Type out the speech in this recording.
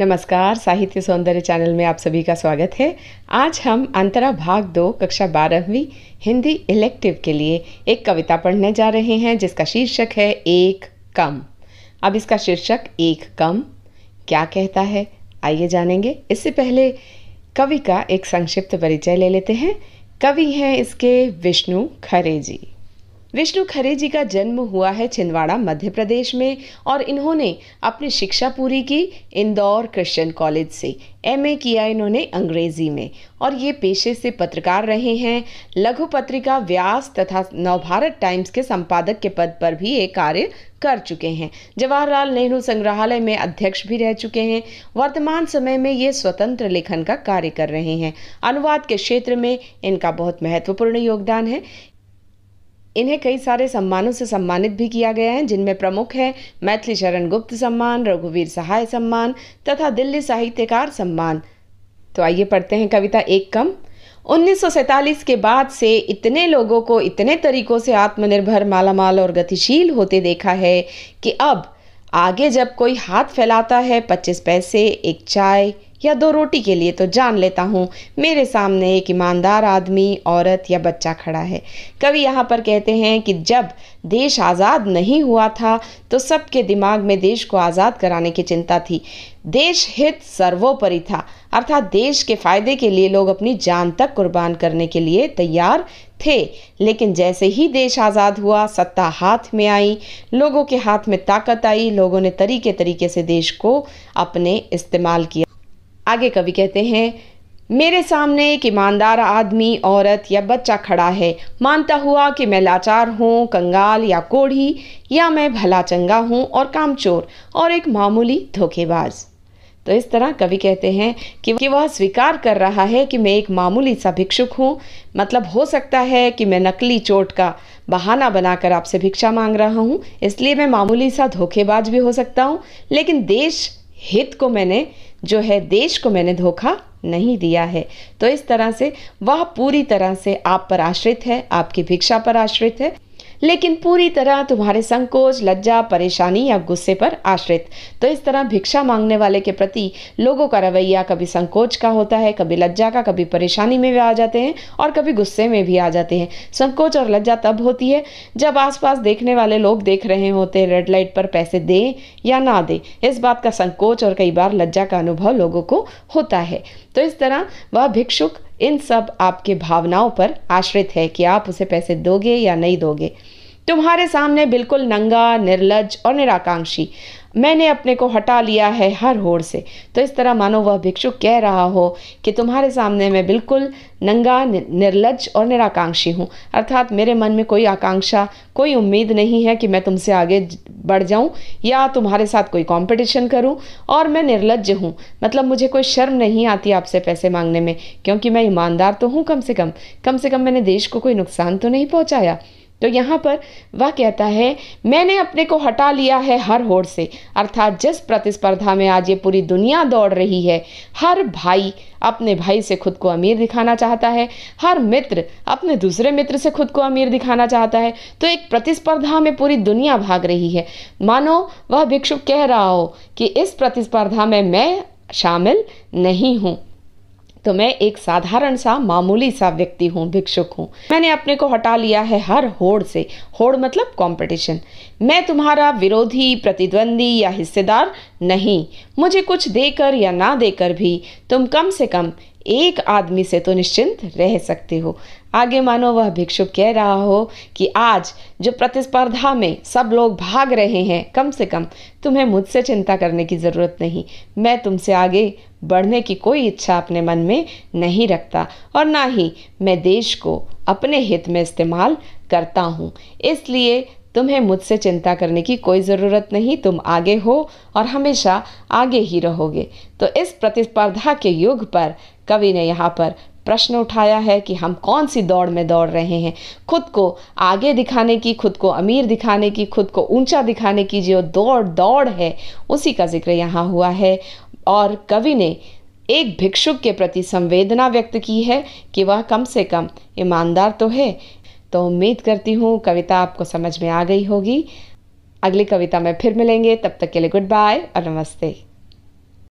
नमस्कार साहित्य सौंदर्य चैनल में आप सभी का स्वागत है आज हम अंतरा भाग दो कक्षा बारहवीं हिंदी इलेक्टिव के लिए एक कविता पढ़ने जा रहे हैं जिसका शीर्षक है एक कम अब इसका शीर्षक एक कम क्या कहता है आइए जानेंगे इससे पहले कवि का एक संक्षिप्त परिचय ले लेते हैं कवि हैं इसके विष्णु खरे जी विष्णु खरे जी का जन्म हुआ है छिंदवाड़ा मध्य प्रदेश में और इन्होंने अपनी शिक्षा पूरी की इंदौर क्रिश्चियन कॉलेज से एमए किया इन्होंने अंग्रेजी में और ये पेशे से पत्रकार रहे हैं लघु पत्रिका व्यास तथा नवभारत टाइम्स के संपादक के पद पर भी ये कार्य कर चुके हैं जवाहरलाल नेहरू संग्रहालय में अध्यक्ष भी रह चुके हैं वर्तमान समय में ये स्वतंत्र लेखन का कार्य कर रहे हैं अनुवाद के क्षेत्र में इनका बहुत महत्वपूर्ण योगदान है इन्हें कई सारे सम्मानों से सम्मानित भी किया गया है जिनमें प्रमुख है मैथिली शरण गुप्त सम्मान रघुवीर सहाय सम्मान तथा दिल्ली साहित्यकार सम्मान तो आइए पढ़ते हैं कविता एक कम 1947 के बाद से इतने लोगों को इतने तरीकों से आत्मनिर्भर मालामाल और गतिशील होते देखा है कि अब आगे जब कोई हाथ फैलाता है 25 पैसे एक चाय या दो रोटी के लिए तो जान लेता हूँ मेरे सामने एक ईमानदार आदमी औरत या बच्चा खड़ा है कवि यहाँ पर कहते हैं कि जब देश आज़ाद नहीं हुआ था तो सबके दिमाग में देश को आज़ाद कराने की चिंता थी देश हित सर्वोपरि था अर्थात देश के फायदे के लिए लोग अपनी जान तक कुर्बान करने के लिए तैयार थे लेकिन जैसे ही देश आज़ाद हुआ सत्ता हाथ में आई लोगों के हाथ में ताकत आई लोगों ने तरीके तरीके से देश को अपने इस्तेमाल किया आगे कवि कहते हैं मेरे सामने एक ईमानदार आदमी औरत या बच्चा खड़ा है मानता हुआ कि मैं लाचार हूँ कंगाल या कोढ़ी या मैं भला चंगा हूँ और कामचोर और एक मामूली धोखेबाज तो इस तरह कवि कहते हैं कि कि वह स्वीकार कर रहा है कि मैं एक मामूली सा भिक्षुक हूँ मतलब हो सकता है कि मैं नकली चोट का बहाना बनाकर आपसे भिक्षा मांग रहा हूँ इसलिए मैं मामूली सा धोखेबाज भी हो सकता हूँ लेकिन देश हित को मैंने जो है देश को मैंने धोखा नहीं दिया है तो इस तरह से वह पूरी तरह से आप पर आश्रित है आपकी भिक्षा पर आश्रित है लेकिन पूरी तरह तुम्हारे संकोच लज्जा परेशानी या गुस्से पर आश्रित तो इस तरह भिक्षा मांगने वाले के प्रति लोगों का रवैया कभी संकोच का होता है कभी लज्जा का कभी परेशानी में भी आ जाते हैं और कभी गुस्से में भी आ जाते हैं संकोच और लज्जा तब होती है जब आसपास देखने वाले लोग देख रहे होते हैं रेड लाइट पर पैसे दें या ना दें इस बात का संकोच और कई बार लज्जा का अनुभव लोगों को होता है तो इस तरह वह भिक्षुक इन सब आपके भावनाओं पर आश्रित है कि आप उसे पैसे दोगे या नहीं दोगे तुम्हारे सामने बिल्कुल नंगा निर्लज और निराकांक्षी मैंने अपने को हटा लिया है हर होड़ से तो इस तरह मानो वह भिक्षु कह रहा हो कि तुम्हारे सामने मैं बिल्कुल नंगा निर्लज और निराकांक्षी हूँ अर्थात मेरे मन में कोई आकांक्षा कोई उम्मीद नहीं है कि मैं तुमसे आगे बढ़ जाऊँ या तुम्हारे साथ कोई कंपटीशन करूँ और मैं निर्लज हूँ मतलब मुझे कोई शर्म नहीं आती आपसे पैसे मांगने में क्योंकि मैं ईमानदार तो हूँ कम से कम कम से कम मैंने देश को कोई नुकसान तो नहीं पहुँचाया तो यहाँ पर वह कहता है मैंने अपने को हटा लिया है हर होड़ से अर्थात जिस प्रतिस्पर्धा में आज ये पूरी दुनिया दौड़ रही है हर भाई अपने भाई से खुद को अमीर दिखाना चाहता है हर मित्र अपने दूसरे मित्र से खुद को अमीर दिखाना चाहता है तो एक प्रतिस्पर्धा में पूरी दुनिया भाग रही है मानो वह भिक्षु कह रहा हो कि इस प्रतिस्पर्धा में मैं शामिल नहीं हूँ तो मैं एक साधारण सा मामूली सा व्यक्ति हूँ भिक्षुक हूँ मैंने अपने को हटा लिया है हर होड़ से होड़ मतलब कंपटीशन मैं तुम्हारा विरोधी प्रतिद्वंदी या हिस्सेदार नहीं मुझे कुछ देकर या ना देकर भी तुम कम से कम एक आदमी से तो निश्चिंत रह सकते हो आगे मानो वह भिक्षुक कह रहा हो कि आज जो प्रतिस्पर्धा में सब लोग भाग रहे हैं कम से कम तुम्हें मुझसे चिंता करने की ज़रूरत नहीं मैं तुमसे आगे बढ़ने की कोई इच्छा अपने मन में नहीं रखता और ना ही मैं देश को अपने हित में इस्तेमाल करता हूँ इसलिए तुम्हें मुझसे चिंता करने की कोई ज़रूरत नहीं तुम आगे हो और हमेशा आगे ही रहोगे तो इस प्रतिस्पर्धा के युग पर कवि ने यहाँ पर प्रश्न उठाया है कि हम कौन सी दौड़ में दौड़ रहे हैं खुद को आगे दिखाने की खुद को अमीर दिखाने की खुद को ऊंचा दिखाने की जो दौड़ दौड़ है उसी का जिक्र यहाँ हुआ है और कवि ने एक भिक्षुक के प्रति संवेदना व्यक्त की है कि वह कम से कम ईमानदार तो है तो उम्मीद करती हूँ कविता आपको समझ में आ गई होगी अगली कविता में फिर मिलेंगे तब तक के लिए गुड बाय और नमस्ते